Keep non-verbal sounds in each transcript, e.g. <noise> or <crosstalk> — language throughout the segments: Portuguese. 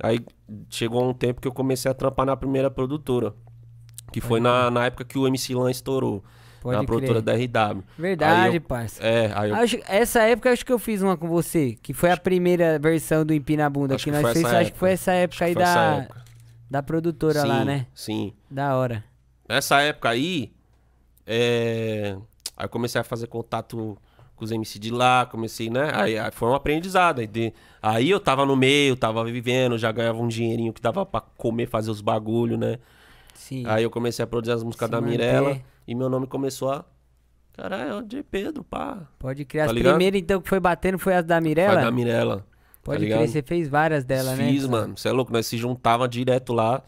Aí chegou um tempo que eu comecei a trampar na primeira produtora. Que foi na, na época que o MC Lan estourou. Pode na crer. produtora da RW. Verdade, eu, parça. É, aí eu, acho, essa época acho que eu fiz uma com você, que foi a primeira versão do Empina Bunda que, que nós fez. Acho que foi essa época aí da, época. da produtora sim, lá, né? Sim. Da hora. Nessa época aí, é, aí eu comecei a fazer contato com os MC de lá, comecei, né? Aí, aí foi um aprendizado. Aí, de, aí eu tava no meio, tava vivendo, já ganhava um dinheirinho que dava pra comer, fazer os bagulho, né? Sim. Aí eu comecei a produzir as músicas da Mirella e meu nome começou a. Caralho, é de Pedro, pá. Pode criar. Tá as ligado? primeiras, então, que foi batendo foi as da Mirella? Foi da Mirella. Tá Pode tá crer, você fez várias dela, Fiz, né? Fiz, mano. Você é louco, nós se juntava direto lá.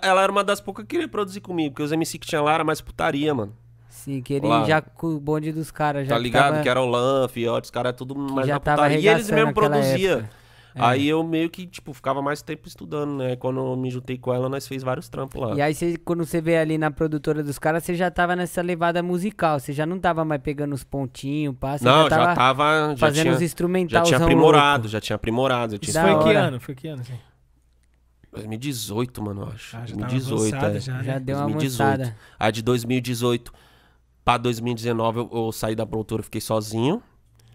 Ela era uma das poucas que queria produzir comigo, porque os MC que tinha lá era mais putaria, mano. Sim, que ele já com o bonde dos caras já. Tá ligado? Que, tava... que era o Lanf, os caras tudo mais já tava E eles mesmo produziam. É. Aí eu meio que, tipo, ficava mais tempo estudando, né? Quando eu me juntei com ela, nós fez vários trampos lá. E aí, cê, quando você vê ali na produtora dos caras, você já tava nessa levada musical, você já não tava mais pegando os pontinhos, pá, não, já tava, já tava já fazendo tinha, os instrumentais. Já tinha aprimorado, já tinha aprimorado. Isso foi hora. que ano? Foi que ano, assim? 2018, mano, eu acho. Ah, já 2018, é. já, né? já deu uma 2018. a de 2018 Pra 2019 eu, eu saí da produtora, fiquei sozinho.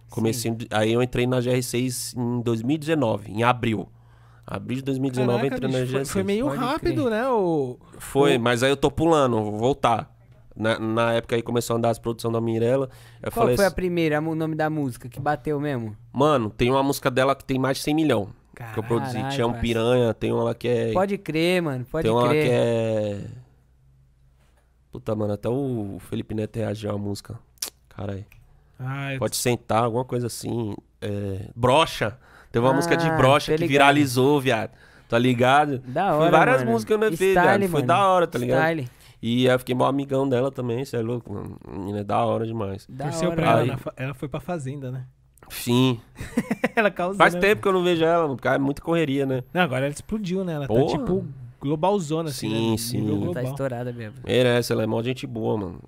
Comecei, aí eu entrei na GR6 em 2019, em abril. Abril de 2019 Caraca, entrei na GR6. Foi, meio Pode rápido, crer. né? O... Foi, o... mas aí eu tô pulando, vou voltar. Na, na época aí começou a andar as produções da Mirella. Qual falei foi assim, a primeira, o nome da música que bateu mesmo? Mano, tem uma música dela que tem mais de 100 milhões. que eu produzi. Tinha um Piranha, tem uma lá que é. Pode crer, mano. Pode crer. Tem uma que é. Puta, mano, até o Felipe Neto reagiu à música. <tsk> Caralho. Ah, Pode sentar, alguma coisa assim. É... Brocha. Teve uma ah, música de ah, brocha que viralizou, viado. Tá ligado? Da hora. Foi várias mano. músicas no eu não fiz, Foi da hora, tá ligado? Style. E eu fiquei mó amigão dela também, você é louco, mano. Menina, é da hora demais. Da Torceu hora, pra ela, aí... Né? ela foi pra fazenda, né? Sim. <laughs> ela causou. Faz né? tempo que eu não vejo ela, porque é muita correria, né? Não, agora ela explodiu, né? Ela tá Porra. tá tipo globalzona, assim, sim, né? Sim, Tá estourada mesmo. Merece, ela é mó gente boa, mano.